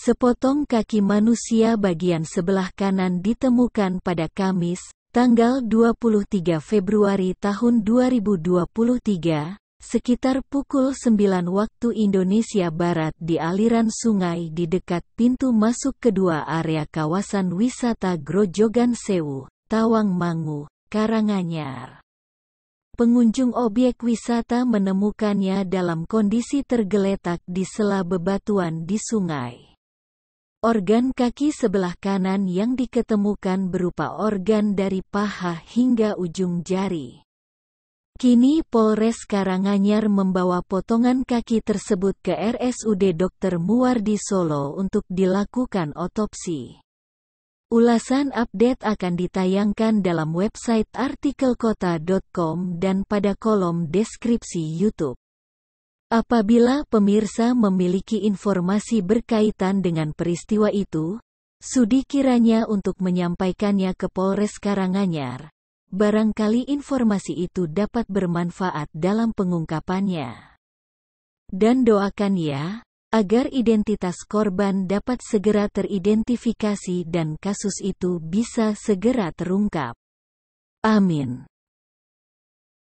Sepotong kaki manusia bagian sebelah kanan ditemukan pada Kamis, tanggal 23 Februari tahun 2023, sekitar pukul 9 waktu Indonesia Barat di aliran sungai di dekat pintu masuk kedua area kawasan wisata Grojogan Sewu, Tawangmangu, Karanganyar. Pengunjung objek wisata menemukannya dalam kondisi tergeletak di sela bebatuan di sungai. Organ kaki sebelah kanan yang diketemukan berupa organ dari paha hingga ujung jari. Kini Polres Karanganyar membawa potongan kaki tersebut ke RSUD Dr. Muwardi Solo untuk dilakukan otopsi. Ulasan update akan ditayangkan dalam website artikelkota.com dan pada kolom deskripsi YouTube. Apabila pemirsa memiliki informasi berkaitan dengan peristiwa itu, sudi kiranya untuk menyampaikannya ke Polres Karanganyar. Barangkali informasi itu dapat bermanfaat dalam pengungkapannya. Dan doakan ya, agar identitas korban dapat segera teridentifikasi dan kasus itu bisa segera terungkap. Amin.